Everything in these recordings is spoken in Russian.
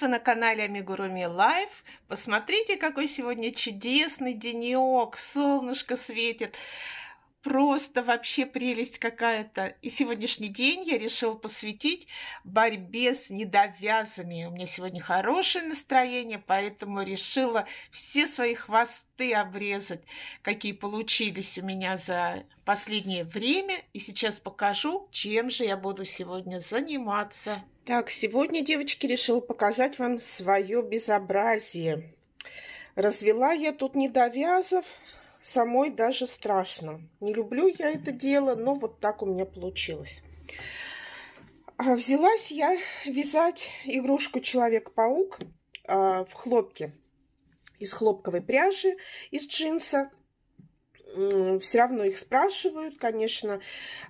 Вы на канале Амигуруми Лайф. Посмотрите, какой сегодня чудесный денек. Солнышко светит. Просто вообще прелесть какая-то. И сегодняшний день я решила посвятить борьбе с недовязами. У меня сегодня хорошее настроение, поэтому решила все свои хвосты обрезать, какие получились у меня за последнее время. И сейчас покажу, чем же я буду сегодня заниматься. Так, сегодня, девочки, решила показать вам свое безобразие. Развела я тут недовязов, самой даже страшно. Не люблю я это дело, но вот так у меня получилось. А взялась я вязать игрушку Человек-паук а, в хлопке из хлопковой пряжи, из джинса все равно их спрашивают, конечно.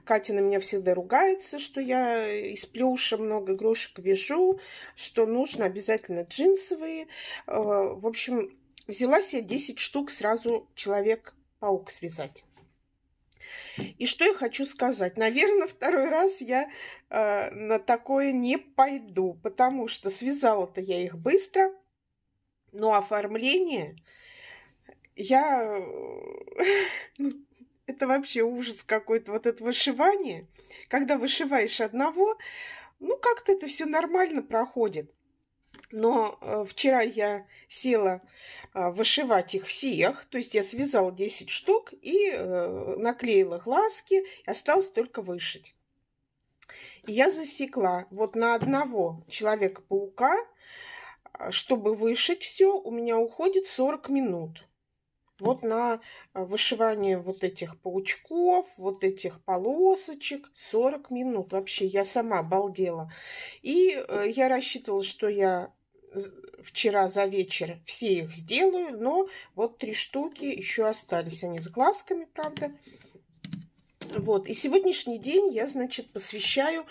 Катя на меня всегда ругается, что я из плюша много игрушек вяжу, что нужно обязательно джинсовые. Э, в общем, взялась я 10 штук сразу Человек-паук связать. И что я хочу сказать. Наверное, второй раз я э, на такое не пойду, потому что связала-то я их быстро, но оформление я... Э, ну, это вообще ужас какой-то, вот это вышивание. Когда вышиваешь одного, ну, как-то это все нормально проходит. Но э, вчера я села э, вышивать их всех, то есть я связала 10 штук и э, наклеила глазки, осталось только вышить. И я засекла вот на одного человека-паука, а, чтобы вышить все, у меня уходит 40 минут вот на э, вышивание вот этих паучков, вот этих полосочек 40 минут. Вообще я сама обалдела. И э, я рассчитывала, что я вчера за вечер все их сделаю, но вот три штуки еще остались. Они с глазками, правда. Вот. И сегодняшний день я, значит, посвящаю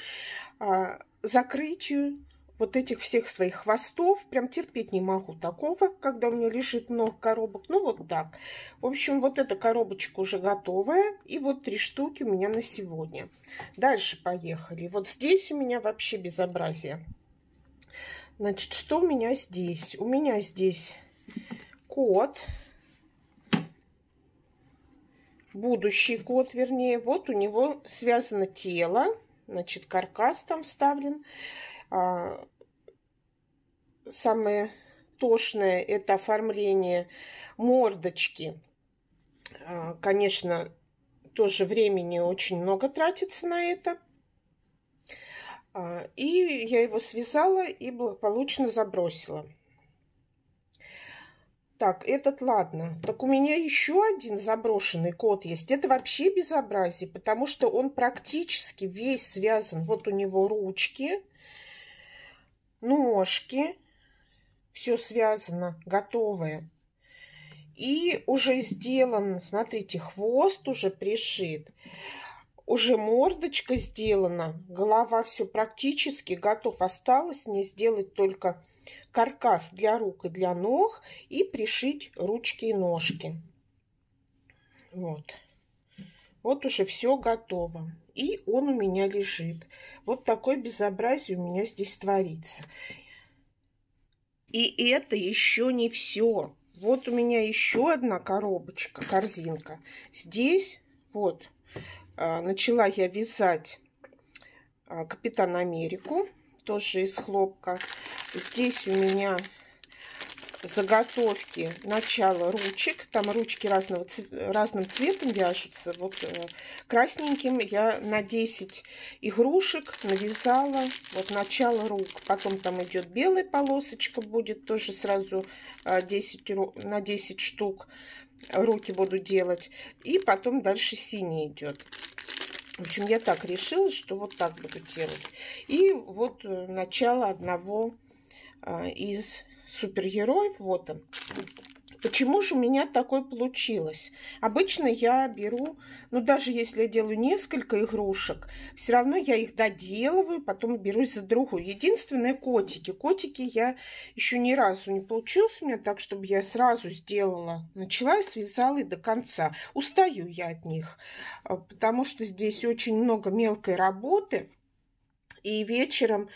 а, закрытию вот этих всех своих хвостов. Прям терпеть не могу такого, когда у меня лежит много коробок. Ну, вот так. В общем, вот эта коробочка уже готовая. И вот три штуки у меня на сегодня. Дальше поехали. Вот здесь у меня вообще безобразие. Значит, что у меня здесь? У меня здесь кот. Будущий кот, вернее. Вот у него связано тело. Значит, каркас там вставлен. А, самое тошное это оформление мордочки. А, конечно, тоже времени очень много тратится на это. А, и я его связала и благополучно забросила. Так, этот ладно. Так у меня еще один заброшенный кот есть. Это вообще безобразие, потому что он практически весь связан. Вот у него ручки ножки. Все связано, готовое. И уже сделан, смотрите, хвост уже пришит. Уже мордочка сделана, голова все практически готов. Осталось мне сделать только каркас для рук и для ног и пришить ручки и ножки. Вот. Вот уже все готово. И он у меня лежит. Вот такое безобразие у меня здесь творится. И это еще не все. Вот у меня еще одна коробочка, корзинка. Здесь вот а, начала я вязать а, Капитан Америку, тоже из хлопка. Здесь у меня заготовки начало ручек. Там ручки разного, разным цветом вяжутся. Вот э, красненьким я на 10 игрушек навязала вот начало рук. Потом там идет белая полосочка будет тоже сразу 10, э, на 10 штук руки буду делать. И потом дальше синий идет. В общем, я так решила, что вот так буду делать. И вот э, начало одного из Супергерой, Вот он. Почему же у меня такой получилось? Обычно я беру, ну даже если я делаю несколько игрушек, все равно я их доделываю, потом берусь за другую. Единственное котики. Котики я еще ни разу не получилось у меня так, чтобы я сразу сделала. Начала и связала и до конца. Устаю я от них, э, потому что здесь очень много мелкой работы и вечером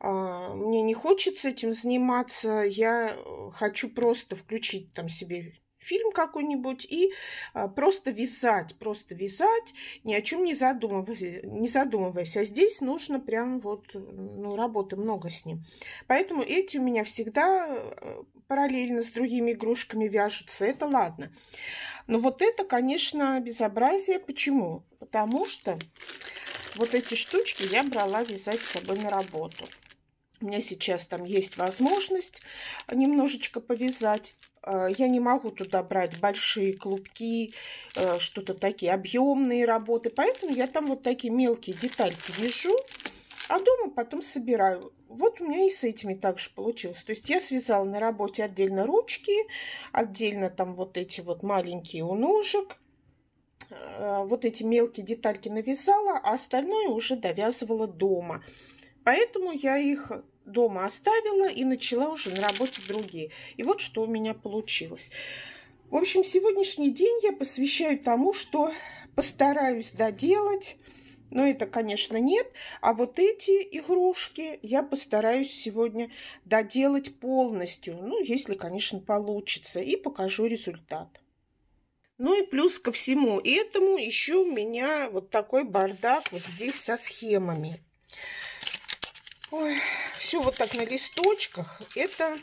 а, мне не хочется этим заниматься, я э, хочу просто включить там себе фильм какой-нибудь и а, просто вязать, просто вязать, ни о чем не задумываясь, не задумываясь. А здесь нужно прям вот, э, ну, работы много с ним. Поэтому эти у меня всегда э, параллельно с другими игрушками вяжутся, это ладно. Но вот это, конечно, безобразие. Почему? Потому что вот эти штучки я брала вязать с собой на работу. У меня сейчас там есть возможность немножечко повязать. А, я не могу туда брать большие клубки, э, что-то такие объемные работы. Поэтому я там вот такие мелкие детальки вяжу, а дома потом собираю. Вот у меня и с этими также получилось. То есть я связала на работе отдельно ручки, отдельно там вот эти вот маленькие у ножек Э, вот эти мелкие детальки навязала, а остальное уже довязывала дома. Поэтому я их дома оставила и начала уже на работе другие. И вот что у меня получилось. В общем, сегодняшний день я посвящаю тому, что постараюсь доделать. Но это, конечно, нет. А вот эти игрушки я постараюсь сегодня доделать полностью. Ну, если, конечно, получится. И покажу результат. Ну и плюс ко всему этому еще у меня вот такой бардак вот здесь со схемами. все вот так на листочках. Это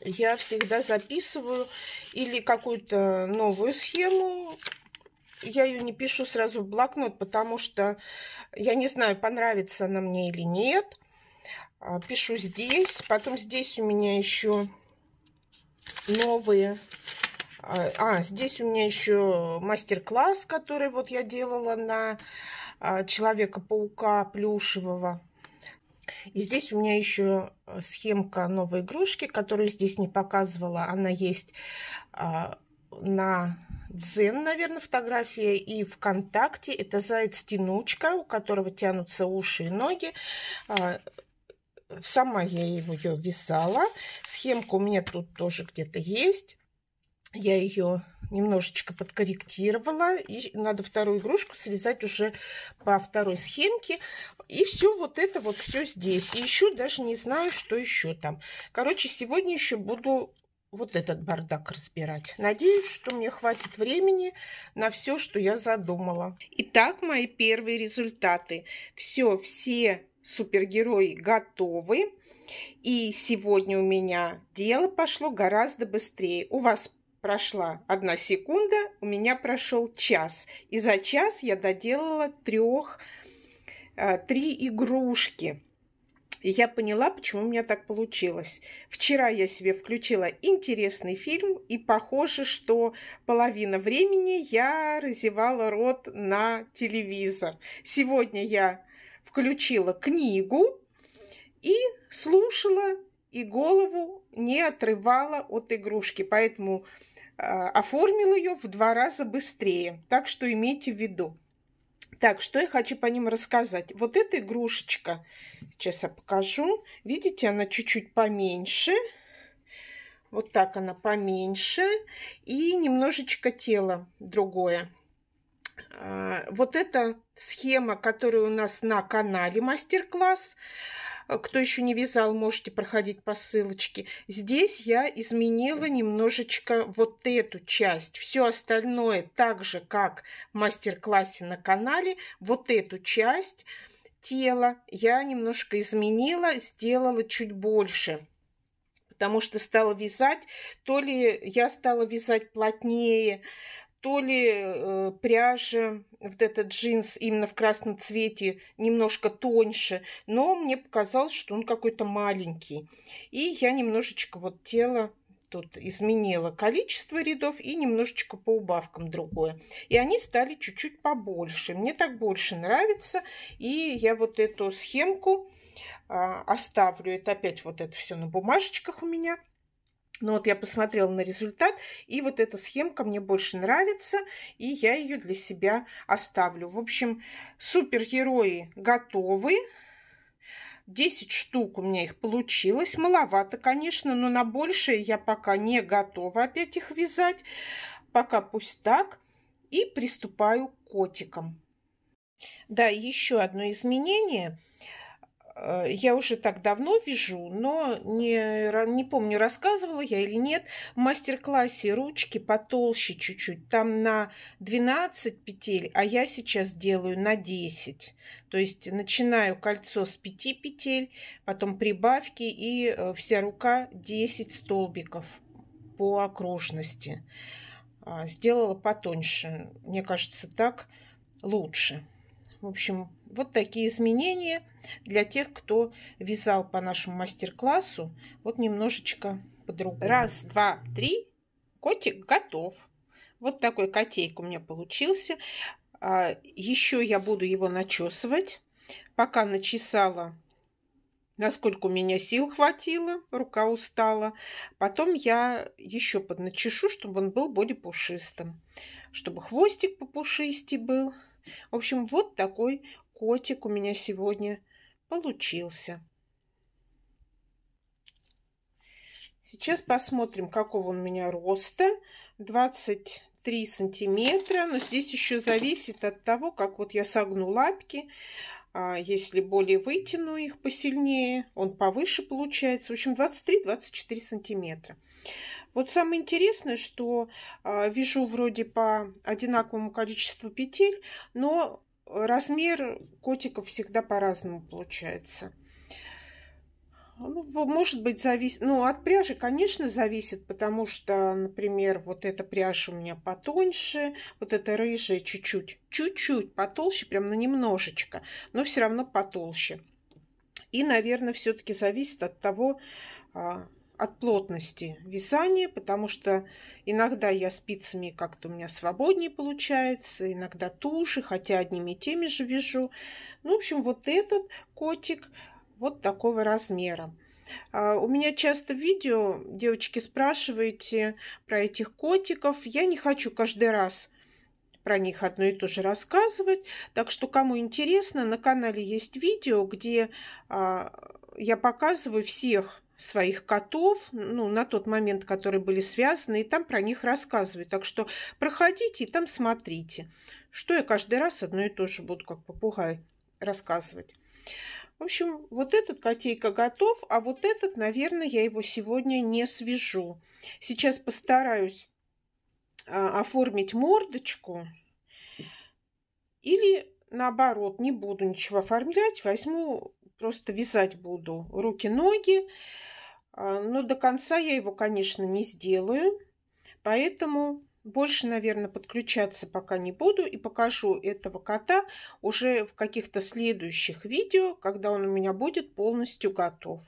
я всегда записываю или какую-то новую схему. Я ее не пишу сразу в блокнот, потому что я не знаю, понравится она мне или нет. А, пишу здесь. Потом здесь у меня еще новые а, а, здесь у меня еще мастер-класс, который вот я делала на а, Человека-паука плюшевого. И здесь у меня еще схемка новой игрушки, которую здесь не показывала. Она есть а, на Дзен, наверное, фотография и ВКонтакте. Это заяц-тянучка, у которого тянутся уши и ноги. Сама я его ее вязала. Схемка у меня тут тоже где-то есть я ее немножечко подкорректировала. И надо вторую игрушку связать уже по второй схемке. И все вот это вот все здесь. И еще даже не знаю, что еще там. Короче, сегодня еще буду вот этот бардак разбирать. Надеюсь, что мне хватит времени на все, что я задумала. Итак, мои первые результаты. Все, все супергерои готовы. И сегодня у меня дело пошло гораздо быстрее. У вас прошла одна секунда, у меня прошел час. И за час я доделала трех, э, три игрушки. И я поняла, почему у меня так получилось. Вчера я себе включила интересный фильм, и похоже, что половина времени я разевала рот на телевизор. Сегодня я включила книгу и слушала, и голову не отрывала от игрушки. Поэтому а, оформил ее в два раза быстрее. Так что имейте в виду. Так, что я хочу по ним рассказать. Вот эта игрушечка, сейчас я покажу. Видите, она чуть-чуть поменьше. Вот так она поменьше. И немножечко тело другое. А, вот эта схема, которая у нас на канале мастер-класс. А кто еще не вязал, можете проходить по ссылочке. Здесь я изменила немножечко вот эту часть. Все остальное так же, как в мастер-классе на канале. Вот эту часть тела я немножко изменила, сделала чуть больше потому что стала вязать, то ли я стала вязать плотнее, то ли э, пряжа, вот этот джинс именно в красном цвете немножко тоньше, но мне показалось, что он какой-то маленький. И я немножечко вот тело тут изменила количество рядов и немножечко по убавкам другое. И они стали чуть-чуть побольше. Мне так больше нравится. И я вот эту схемку э, оставлю. Это опять вот это все на бумажечках у меня – но вот я посмотрела на результат, и вот эта схемка мне больше нравится, и я ее для себя оставлю. В общем, супергерои готовы. 10 штук у меня их получилось. Маловато, конечно, но на большее я пока не готова опять их вязать. Пока пусть так. И приступаю к котикам. Да, еще одно изменение – Э, я уже так давно вижу, но не, не помню, рассказывала я или нет, в мастер-классе ручки потолще чуть-чуть, там на 12 петель, а я сейчас делаю на 10. То есть начинаю кольцо с 5 петель, потом прибавки и э, вся рука 10 столбиков по окружности. А, сделала потоньше, мне кажется, так лучше. В общем, вот такие изменения для тех, кто вязал по нашему мастер-классу. Вот немножечко по-другому. Раз, два, три. Котик готов. Вот такой котейк у меня получился. А, еще я буду его начесывать. Пока начесала, насколько у меня сил хватило, рука устала. Потом я еще подначешу, чтобы он был более пушистым. Чтобы хвостик попушистей был. В общем, вот такой котик у меня сегодня получился. Сейчас посмотрим, какого он у меня роста. 23 сантиметра. Но здесь еще зависит от того, как вот я согну лапки. А, если более вытяну их посильнее, он повыше получается. В общем, 23-24 сантиметра. Вот самое интересное, что а, вяжу вроде по одинаковому количеству петель, но размер котиков всегда по-разному получается. Ну, может быть, зависит. Ну, от пряжи, конечно, зависит, потому что, например, вот эта пряжа у меня потоньше, вот эта рыжая чуть-чуть, чуть-чуть потолще, прям на немножечко, но все равно потолще. И, наверное, все-таки зависит от того, а, от плотности вязания, потому что иногда я спицами как-то у меня свободнее получается, иногда туши, хотя одними и теми же вяжу. Ну, в общем, вот этот котик вот такого размера. А, у меня часто в видео, девочки, спрашиваете про этих котиков. Я не хочу каждый раз про них одно и то же рассказывать. Так что, кому интересно, на канале есть видео, где а, я показываю всех своих котов, ну, на тот момент, которые были связаны, и там про них рассказывают, Так что проходите и там смотрите, что я каждый раз одно и то же буду, как попугай, рассказывать. В общем, вот этот котейка готов, а вот этот, наверное, я его сегодня не свяжу. Сейчас постараюсь а, оформить мордочку или наоборот, не буду ничего оформлять, возьму, просто вязать буду руки-ноги, а, Но ну, до конца я его, конечно, не сделаю, поэтому больше, наверное, подключаться пока не буду и покажу этого кота уже в каких-то следующих видео, когда он у меня будет полностью готов.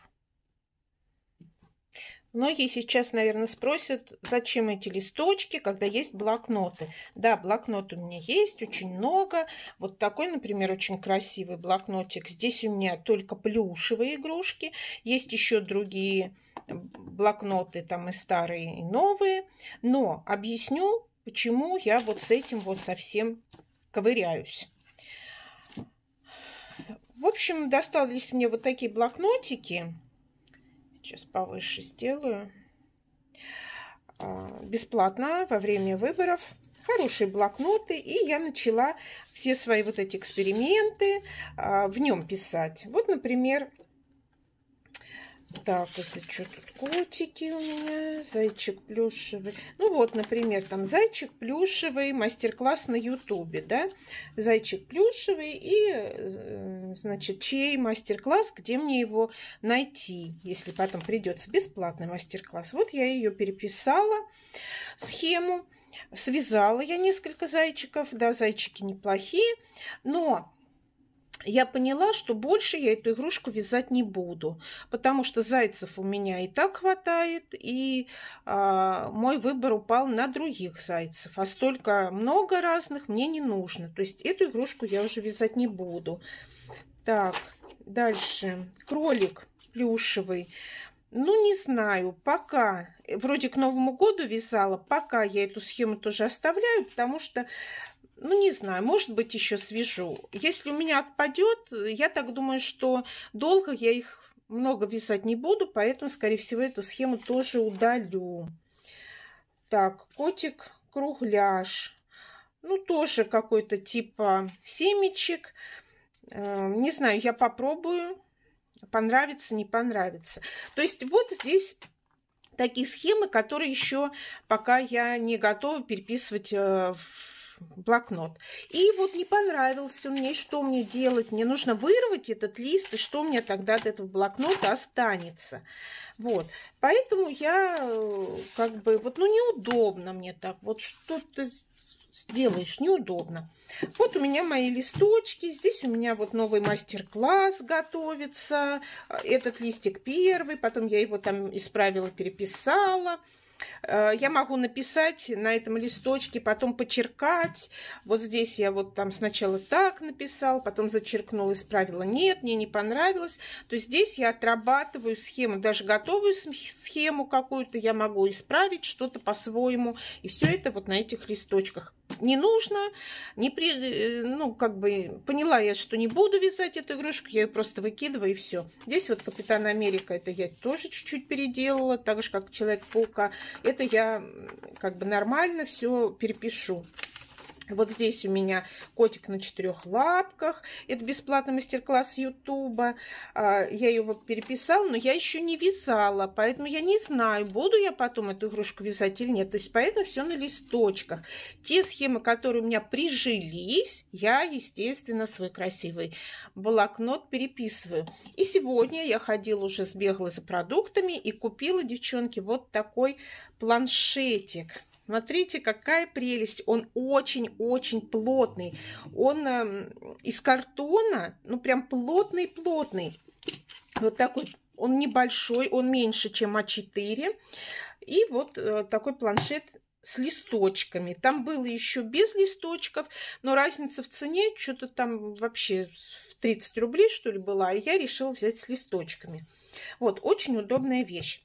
Многие сейчас, наверное, спросят, зачем эти листочки, когда есть блокноты. Да, блокнот у меня есть, очень много. Вот такой, например, очень красивый блокнотик. Здесь у меня только плюшевые игрушки. Есть еще другие блокноты, там и старые, и новые. Но объясню, почему я вот с этим вот совсем ковыряюсь. В общем, достались мне вот такие блокнотики Сейчас повыше сделаю. А, бесплатно во время выборов. Хорошие блокноты. И я начала все свои вот эти эксперименты а, в нем писать. Вот, например, так, это что тут котики у меня? Зайчик плюшевый. Ну вот, например, там зайчик плюшевый, мастер-класс на ютубе, да? Зайчик плюшевый и, э, значит, чей мастер-класс, где мне его найти, если потом придется бесплатный мастер-класс. Вот я ее переписала, схему. Связала я несколько зайчиков, да, зайчики неплохие, но я поняла, что больше я эту игрушку вязать не буду, потому что зайцев у меня и так хватает, и э, мой выбор упал на других зайцев, а столько много разных мне не нужно, то есть эту игрушку я уже вязать не буду. Так, дальше, кролик плюшевый. Ну, не знаю, пока, э, вроде к Новому году вязала, пока я эту схему тоже оставляю, потому что ну, не знаю, может быть, еще свяжу. Если у меня отпадет, я так думаю, что долго я их много вязать не буду, поэтому, скорее всего, эту схему тоже удалю. Так, котик кругляш. Ну, тоже какой-то типа семечек. Э, не знаю, я попробую. Понравится, не понравится. То есть вот здесь такие схемы, которые еще пока я не готова переписывать э, в блокнот. И вот не понравился он мне, что мне делать? Мне нужно вырвать этот лист, и что у меня тогда от этого блокнота останется? Вот, поэтому я э, как бы, вот, ну, неудобно мне так, вот что ты сделаешь, неудобно. Вот у меня мои листочки. Здесь у меня вот новый мастер-класс готовится. Этот листик первый, потом я его там исправила, переписала. Э, я могу написать на этом листочке, потом подчеркать. Вот здесь я вот там сначала так написал, потом зачеркнула, исправила. Нет, мне не понравилось. То есть здесь я отрабатываю схему, даже готовую схему какую-то я могу исправить, что-то по-своему. И все это вот на этих листочках не нужно. Не при... Э, ну, как бы поняла я, что не буду вязать эту игрушку, я ее просто выкидываю и все. Здесь вот Капитан Америка, это я тоже чуть-чуть переделала, так же, как Человек-паука. Это я как бы нормально все перепишу. Вот здесь у меня котик на четырех лапках. Это бесплатный мастер-класс Ютуба. А, я его переписала, но я еще не вязала, поэтому я не знаю, буду я потом эту игрушку вязать или нет. То есть поэтому все на листочках. Те схемы, которые у меня прижились, я, естественно, свой красивый блокнот переписываю. И сегодня я ходила уже, сбегала за продуктами и купила, девчонки, вот такой планшетик Смотрите, какая прелесть. Он очень-очень плотный. Он э, из картона, ну прям плотный-плотный. Вот такой. Он небольшой, он меньше, чем А4. И вот э, такой планшет с листочками. Там было еще без листочков, но разница в цене что-то там вообще в 30 рублей, что ли, была. И я решила взять с листочками. Вот, очень удобная вещь.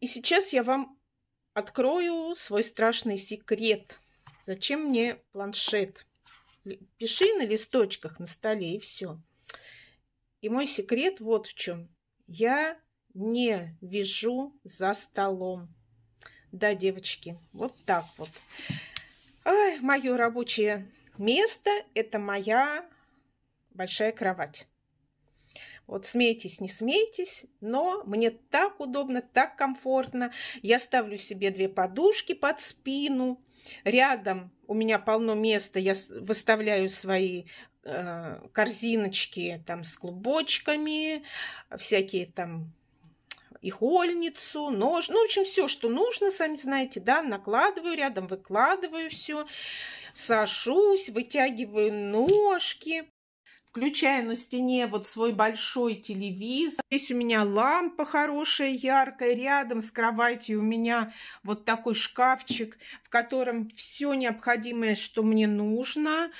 И сейчас я вам открою свой страшный секрет. Зачем мне планшет? Пиши на листочках на столе и все. И мой секрет вот в чем. Я не вижу за столом. Да, девочки, вот так вот. мое рабочее место – это моя большая кровать. Вот смейтесь, не смейтесь, но мне так удобно, так комфортно. Я ставлю себе две подушки под спину. Рядом у меня полно места, я выставляю свои э, корзиночки там с клубочками, всякие там игольницу, нож, ну, в общем, все, что нужно, сами знаете, да, накладываю рядом, выкладываю все, сажусь, вытягиваю ножки, включаю на стене вот свой большой телевизор. Здесь у меня лампа хорошая, яркая. Рядом с кроватью у меня вот такой шкафчик, в котором все необходимое, что мне нужно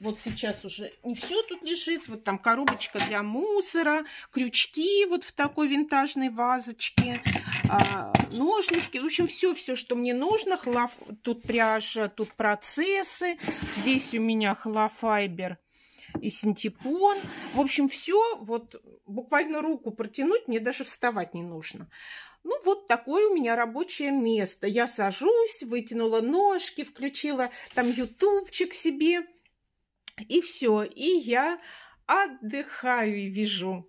вот сейчас уже не все тут лежит. Вот там коробочка для мусора, крючки вот в такой винтажной вазочке, а, ножнички. В общем, все-все, что мне нужно. Хлоф... Тут пряжа, тут процессы. Здесь у меня хлофайбер и синтепон. В общем, все, вот буквально руку протянуть, мне даже вставать не нужно. Ну, вот такое у меня рабочее место. Я сажусь, вытянула ножки, включила там ютубчик себе, и все. И я отдыхаю и вижу.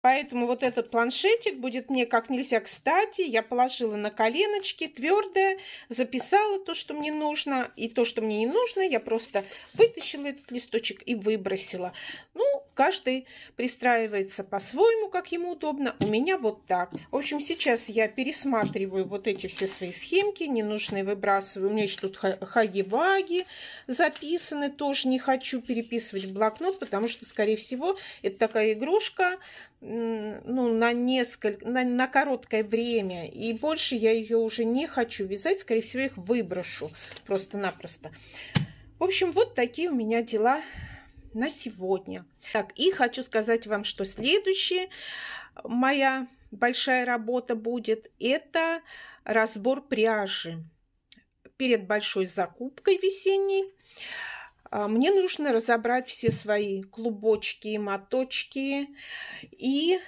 Поэтому вот этот планшетик будет мне как нельзя кстати. Я положила на коленочки, твердое, записала то, что мне нужно, и то, что мне не нужно, я просто вытащила этот листочек и выбросила. Ну, каждый пристраивается по-своему, как ему удобно. У меня вот так. В общем, сейчас я пересматриваю вот эти все свои схемки, ненужные выбрасываю. У меня еще тут хаги-ваги записаны, тоже не хочу переписывать в блокнот, потому что, скорее всего, это такая игрушка, ну, на несколько, на, на короткое время. И больше я ее уже не хочу вязать. Скорее всего, их выброшу просто-напросто. В общем, вот такие у меня дела на сегодня. Так, и хочу сказать вам, что следующая моя большая работа будет. Это разбор пряжи перед большой закупкой весенней. А, мне нужно разобрать все свои клубочки и моточки и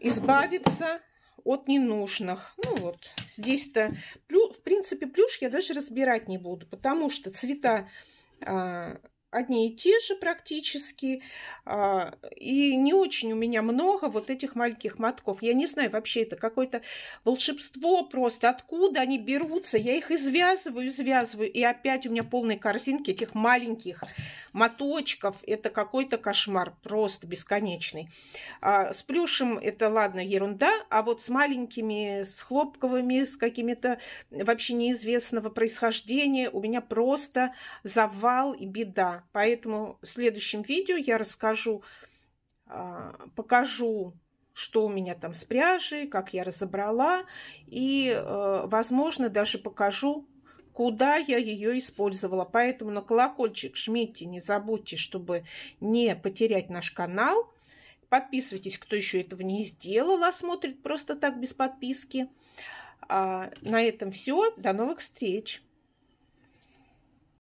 избавиться от ненужных. Ну вот, здесь-то, в принципе, плюш я даже разбирать не буду, потому что цвета а, одни и те же практически. А, и не очень у меня много вот этих маленьких мотков. Я не знаю, вообще это какое-то волшебство просто. Откуда они берутся? Я их извязываю, извязываю. И опять у меня полные корзинки этих маленьких моточков. Это какой-то кошмар, просто бесконечный. А, с плюшем это, ладно, ерунда. А вот с маленькими, с хлопковыми, с какими-то вообще неизвестного происхождения у меня просто завал и беда. Поэтому в следующем видео я расскажу, а, покажу, что у меня там с пряжей, как я разобрала. И, э, возможно, даже покажу, куда я ее использовала. Поэтому на колокольчик жмите, не забудьте, чтобы не потерять наш канал. Подписывайтесь, кто еще этого не сделал, а смотрит просто так без подписки. А на этом все. До новых встреч!